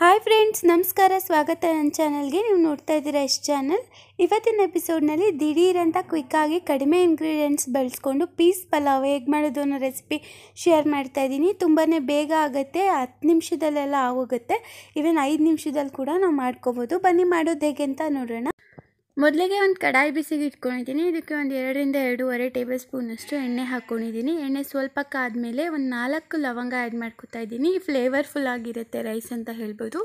hi friends ನಮಸ್ಕಾರ ಸ್ವಾಗತ ನನ್ನ ಚಾನಲ್ಗೆ ನೀವು ನೋಡ್ತಾ ಇದ್ದೀರಾ ಎಷ್ಟು ಚಾನಲ್ ಇವತ್ತಿನ ಎಪಿಸೋಡ್ನಲ್ಲಿ ದಿಢೀರಂತ ಕ್ವಿಕ್ಕಾಗಿ ಕಡಿಮೆ ಇಂಗ್ರೀಡಿಯೆಂಟ್ಸ್ ಬಳಸ್ಕೊಂಡು ಪೀಸ್ ಪಲಾವ್ ಹೇಗೆ ಮಾಡೋದು ಅನ್ನೋ ರೆಸಿಪಿ ಶೇರ್ ಮಾಡ್ತಾ ಇದ್ದೀನಿ ತುಂಬಾ ಬೇಗ ಆಗುತ್ತೆ ಹತ್ತು ನಿಮಿಷದಲ್ಲೆಲ್ಲ ಆಗೋಗುತ್ತೆ ಇವನ್ ಐದು ನಿಮಿಷದಲ್ಲಿ ಕೂಡ ನಾವು ಮಾಡ್ಕೋಬೋದು ಬನ್ನಿ ಮಾಡೋದು ಹೇಗೆ ಅಂತ ನೋಡೋಣ ಮೊದಲಿಗೆ ಒಂದು ಕಡಾಯಿ ಬಿಸಿಗೆ ಇಟ್ಕೊಂಡಿದ್ದೀನಿ ಇದಕ್ಕೆ ಒಂದು ಎರಡರಿಂದ ಎರಡೂವರೆ ಟೇಬಲ್ ಸ್ಪೂನಷ್ಟು ಎಣ್ಣೆ ಹಾಕ್ಕೊಂಡಿದ್ದೀನಿ ಎಣ್ಣೆ ಸ್ವಲ್ಪ ಕಾದ್ಮೇಲೆ ಒಂದು ನಾಲ್ಕು ಲವಂಗ ಆ್ಯಡ್ ಮಾಡ್ಕೊತಾ ಇದ್ದೀನಿ ಫ್ಲೇವರ್ಫುಲ್ ಆಗಿರುತ್ತೆ ರೈಸ್ ಅಂತ ಹೇಳ್ಬೋದು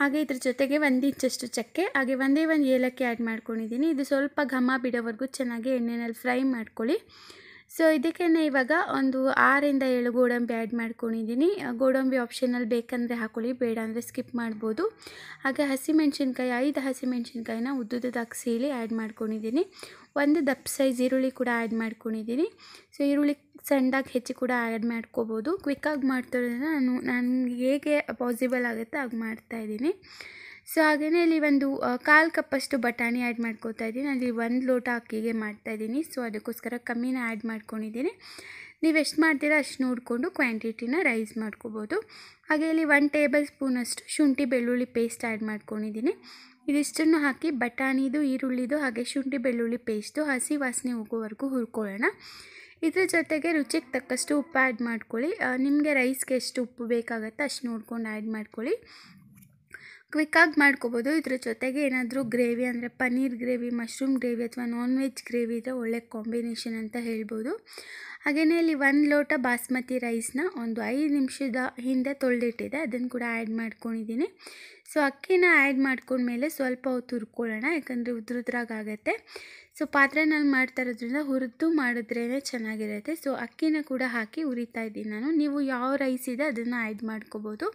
ಹಾಗೆ ಇದ್ರ ಜೊತೆಗೆ ಒಂದು ಇಂಚಷ್ಟು ಚಕ್ಕೆ ಹಾಗೆ ಒಂದೇ ಒಂದು ಏಲಕ್ಕಿ ಆ್ಯಡ್ ಮಾಡ್ಕೊಂಡಿದ್ದೀನಿ ಇದು ಸ್ವಲ್ಪ ಘಮ ಬಿಡೋವರೆಗೂ ಚೆನ್ನಾಗಿ ಎಣ್ಣೆನಲ್ಲಿ ಫ್ರೈ ಮಾಡ್ಕೊಳ್ಳಿ ಸೊ ನಾನು ಇವಾಗ ಒಂದು ಆರಿಂದ ಏಳು ಗೋಡಂಬಿ ಆ್ಯಡ್ ಮಾಡ್ಕೊಂಡಿದ್ದೀನಿ ಗೋಡಂಬಿ ಆಪ್ಷನಲ್ಲಿ ಬೇಕಂದರೆ ಹಾಕೊಳ್ಳಿ ಬೇಡ ಅಂದರೆ ಸ್ಕಿಪ್ ಮಾಡ್ಬೋದು ಹಾಗೆ ಹಸಿಮೆಣ್ಸಿನ್ಕಾಯಿ ಐದು ಹಸಿಮೆಣ್ಸಿನ್ಕಾಯಿನ ಉದ್ದುದ್ದಕ್ಕೆ ಸೀಲಿ ಆ್ಯಡ್ ಮಾಡ್ಕೊಂಡಿದ್ದೀನಿ ಒಂದು ದಪ್ಪ ಸೈಜ್ ಈರುಳ್ಳಿ ಕೂಡ ಆ್ಯಡ್ ಮಾಡ್ಕೊಂಡಿದ್ದೀನಿ ಸೊ ಈರುಳ್ಳಿ ಸಣ್ಣದಾಗಿ ಹೆಚ್ಚಿ ಕೂಡ ಆ್ಯಡ್ ಮಾಡ್ಕೋಬೋದು ಕ್ವಿಕ್ಕಾಗಿ ಮಾಡ್ತಾ ನಾನು ನನಗೆ ಹೇಗೆ ಪಾಸಿಬಲ್ ಆಗುತ್ತೆ ಹಾಗೆ ಮಾಡ್ತಾಯಿದ್ದೀನಿ ಸೊ ಹಾಗೆಯೇ ಇಲ್ಲಿ ಒಂದು ಕಾಲು ಕಪ್ಪಷ್ಟು ಬಟಾಣಿ ಆ್ಯಡ್ ಮಾಡ್ಕೋತಾ ಇದ್ದೀನಿ ಅಲ್ಲಿ ಒಂದು ಲೋಟ ಅಕ್ಕಿಗೆ ಮಾಡ್ತಾಯಿದ್ದೀನಿ ಸೊ ಅದಕ್ಕೋಸ್ಕರ ಕಮ್ಮಿನ ಆ್ಯಡ್ ಮಾಡ್ಕೊಂಡಿದ್ದೀನಿ ನೀವು ಎಷ್ಟು ಮಾಡ್ತೀರಾ ಅಷ್ಟು ನೋಡಿಕೊಂಡು ಕ್ವಾಂಟಿಟಿನ ರೈಸ್ ಮಾಡ್ಕೋಬೋದು ಹಾಗೆ ಇಲ್ಲಿ ಒನ್ ಟೇಬಲ್ ಸ್ಪೂನಷ್ಟು ಶುಂಠಿ ಬೆಳ್ಳುಳ್ಳಿ ಪೇಸ್ಟ್ ಆ್ಯಡ್ ಮಾಡ್ಕೊಂಡಿದ್ದೀನಿ ಇದಿಷ್ಟನ್ನು ಹಾಕಿ ಬಟಾಣಿದು ಈರುಳ್ಳಿದು ಹಾಗೆ ಶುಂಠಿ ಬೆಳ್ಳುಳ್ಳಿ ಪೇಸ್ಟು ಹಸಿ ವಾಸನೆ ಹೋಗೋವರೆಗೂ ಹುರ್ಕೊಳ್ಳೋಣ ಇದ್ರ ಜೊತೆಗೆ ರುಚಿಗೆ ತಕ್ಕಷ್ಟು ಉಪ್ಪು ಆ್ಯಡ್ ಮಾಡ್ಕೊಳ್ಳಿ ನಿಮಗೆ ರೈಸ್ಗೆ ಎಷ್ಟು ಉಪ್ಪು ಬೇಕಾಗತ್ತೆ ಅಷ್ಟು ನೋಡ್ಕೊಂಡು ಆ್ಯಡ್ ಮಾಡ್ಕೊಳ್ಳಿ ಕ್ವಿಕ್ಕಾಗಿ ಮಾಡ್ಕೋಬೋದು ಇದ್ರ ಜೊತೆಗೆ ಏನಾದರೂ ಗ್ರೇವಿ ಅಂದರೆ ಪನ್ನೀರ್ ಗ್ರೇವಿ ಮಶ್ರೂಮ್ ಗ್ರೇವಿ ಅಥವಾ ನಾನ್ ವೆಜ್ ಗ್ರೇವಿ ಇದ್ದರೆ ಒಳ್ಳೆ ಕಾಂಬಿನೇಷನ್ ಅಂತ ಹೇಳ್ಬೋದು ಹಾಗೆಯೇ ಇಲ್ಲಿ ಒಂದು ಲೋಟ ಬಾಸ್ಮತಿ ರೈಸ್ನ ಒಂದು ಐದು ನಿಮಿಷದ ಹಿಂದೆ ತೊಳೆದಿಟ್ಟಿದೆ ಅದನ್ನು ಕೂಡ ಆ್ಯಡ್ ಮಾಡ್ಕೊಂಡಿದ್ದೀನಿ ಸೊ ಅಕ್ಕಿನ ಆ್ಯಡ್ ಮಾಡ್ಕೊಂಡ್ಮೇಲೆ ಸ್ವಲ್ಪ ಹೊತ್ತು ಹುರ್ಕೊಳ್ಳೋಣ ಯಾಕಂದರೆ ಉದ್ರದ್ರಾಗತ್ತೆ ಸೊ ಪಾತ್ರೆನಲ್ಲಿ ಮಾಡ್ತಾ ಇರೋದ್ರಿಂದ ಹುರಿದು ಮಾಡಿದ್ರೇ ಚೆನ್ನಾಗಿರುತ್ತೆ ಸೊ ಅಕ್ಕಿನ ಕೂಡ ಹಾಕಿ ಹುರಿತಾ ಇದ್ದೀನಿ ನಾನು ನೀವು ಯಾವ ರೈಸ್ ಇದೆ ಅದನ್ನು ಆ್ಯಡ್ ಮಾಡ್ಕೋಬೋದು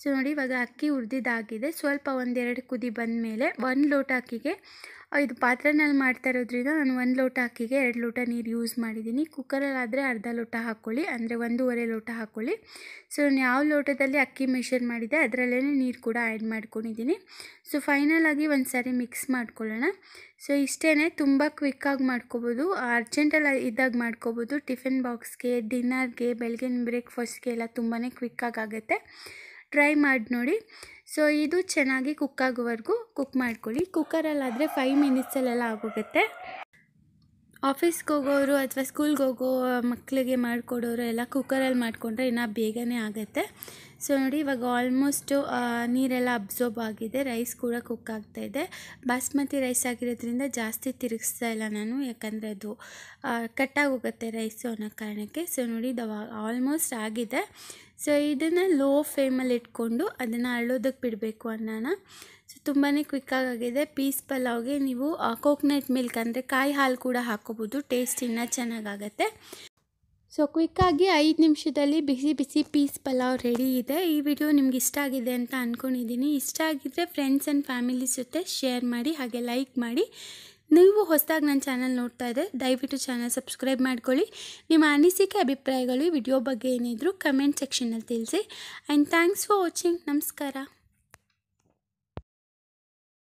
ಸೊ ನೋಡಿ ಇವಾಗ ಅಕ್ಕಿ ಹುರಿದಿದ್ದಾಗಿದೆ ಸ್ವಲ್ಪ ಒಂದೆರಡು ಕುದಿ ಬಂದ ಮೇಲೆ ಒಂದು ಲೋಟ ಅಕ್ಕಿಗೆ ಇದು ಪಾತ್ರೆನಲ್ಲಿ ಮಾಡ್ತಾ ಇರೋದ್ರಿಂದ ನಾನು ಒಂದು ಲೋಟ ಅಕ್ಕಿಗೆ ಎರಡು ಲೋಟ ನೀರು ಯೂಸ್ ಮಾಡಿದ್ದೀನಿ ಆದರೆ ಅರ್ಧ ಲೋಟ ಹಾಕ್ಕೊಳ್ಳಿ ಅಂದರೆ ಒಂದೂವರೆ ಲೋಟ ಹಾಕ್ಕೊಳ್ಳಿ ಸೊ ನಾನು ಯಾವ ಲೋಟದಲ್ಲಿ ಅಕ್ಕಿ ಮೆಷರ್ ಮಾಡಿದೆ ಅದರಲ್ಲೇ ನೀರು ಕೂಡ ಆ್ಯಡ್ ಮಾಡ್ಕೊಂಡಿದ್ದೀನಿ ಸೊ ಫೈನಲಾಗಿ ಒಂದು ಸಾರಿ ಮಿಕ್ಸ್ ಮಾಡ್ಕೊಳ್ಳೋಣ ಸೊ ಇಷ್ಟೇ ತುಂಬ ಕ್ವಿಕ್ಕಾಗಿ ಮಾಡ್ಕೊಬೋದು ಅರ್ಜೆಂಟಲ್ಲಿ ಇದ್ದಾಗ ಮಾಡ್ಕೊಬೋದು ಟಿಫಿನ್ ಬಾಕ್ಸ್ಗೆ ಡಿನ್ನರ್ಗೆ ಬೆಳಗಿನ ಬ್ರೇಕ್ಫಾಸ್ಟ್ಗೆ ಎಲ್ಲ ತುಂಬಾ ಕ್ವಿಕ್ಕಾಗಿ ಆಗುತ್ತೆ ಟ್ರೈ ಮಾಡಿ ನೋಡಿ ಸೊ ಇದು ಚೆನ್ನಾಗಿ ಕುಕ್ ಕುಕ್ ಮಾಡ್ಕೊಳ್ಳಿ ಕುಕ್ಕರಲ್ಲಾದರೆ ಫೈವ್ ಮಿನಿಟ್ಸಲ್ಲೆಲ್ಲ ಆಗೋಗುತ್ತೆ ಆಫೀಸ್ಗೆ ಹೋಗೋರು ಅಥವಾ ಸ್ಕೂಲ್ಗೆ ಹೋಗೋ ಮಕ್ಕಳಿಗೆ ಮಾಡಿಕೊಡೋರು ಎಲ್ಲ ಕುಕ್ಕರಲ್ಲಿ ಮಾಡಿಕೊಂಡ್ರೆ ಇನ್ನೂ ಬೇಗನೆ ಆಗುತ್ತೆ ಸೊ ನೋಡಿ ಇವಾಗ ಆಲ್ಮೋಸ್ಟು ನೀರೆಲ್ಲ ಅಬ್ಸರ್ಬ್ ಆಗಿದೆ ರೈಸ್ ಕೂಡ ಕುಕ್ ಆಗ್ತಾ ಇದೆ ಬಾಸ್ಮತಿ ರೈಸ್ ಆಗಿರೋದ್ರಿಂದ ಜಾಸ್ತಿ ತಿರುಗಿಸ್ತಾ ಇಲ್ಲ ನಾನು ಯಾಕಂದರೆ ಅದು ಕಟ್ಟಾಗೋಗುತ್ತೆ ರೈಸು ಅನ್ನೋ ಕಾರಣಕ್ಕೆ ಸೊ ನೋಡಿ ಇದು ಆಲ್ಮೋಸ್ಟ್ ಆಗಿದೆ ಸೊ ಇದನ್ನು ಲೋ ಫ್ಲೇಮಲ್ಲಿ ಇಟ್ಕೊಂಡು ಅದನ್ನು ಅರಳೋದಕ್ಕೆ ಬಿಡಬೇಕು ಅನ್ನೋಣ ಸೊ ತುಂಬಾ ಕ್ವಿಕ್ಕಾಗಿದೆ ಪೀಸ್ ಪಲಾವ್ಗೆ ನೀವು ಕೋಕೋನಟ್ ಮಿಲ್ಕ್ ಅಂದರೆ ಕಾಯಿ ಹಾಲು ಕೂಡ ಹಾಕೋಬೋದು ಟೇಸ್ಟ್ ಇನ್ನೂ ಚೆನ್ನಾಗಾಗತ್ತೆ ಸೊ ಕ್ವಿಕ್ಕಾಗಿ ಐದು ನಿಮಿಷದಲ್ಲಿ ಬಿಸಿ ಬಿಸಿ ಪೀಸ್ ಪಲಾವ್ ರೆಡಿ ಇದೆ ಈ ವಿಡಿಯೋ ನಿಮ್ಗೆ ಇಷ್ಟ ಆಗಿದೆ ಅಂತ ಅಂದ್ಕೊಂಡಿದ್ದೀನಿ ಇಷ್ಟ ಆಗಿದ್ದರೆ ಫ್ರೆಂಡ್ಸ್ ಆ್ಯಂಡ್ ಫ್ಯಾಮಿಲಿ ಜೊತೆ ಶೇರ್ ಮಾಡಿ ಹಾಗೆ ಲೈಕ್ ಮಾಡಿ ನೀವು ಹೊಸದಾಗಿ ನನ್ನ ಚಾನಲ್ ನೋಡ್ತಾ ಇದ್ದರೆ ದಯವಿಟ್ಟು ಚಾನಲ್ ಸಬ್ಸ್ಕ್ರೈಬ್ ಮಾಡ್ಕೊಳ್ಳಿ ನಿಮ್ಮ ಅನಿಸಿಕೆ ಅಭಿಪ್ರಾಯಗಳು ವಿಡಿಯೋ ಬಗ್ಗೆ ಏನಿದ್ರು ಕಮೆಂಟ್ ಸೆಕ್ಷನಲ್ಲಿ ತಿಳಿಸಿ ಆ್ಯಂಡ್ ಥ್ಯಾಂಕ್ಸ್ ಫಾರ್ ವಾಚಿಂಗ್ ನಮಸ್ಕಾರ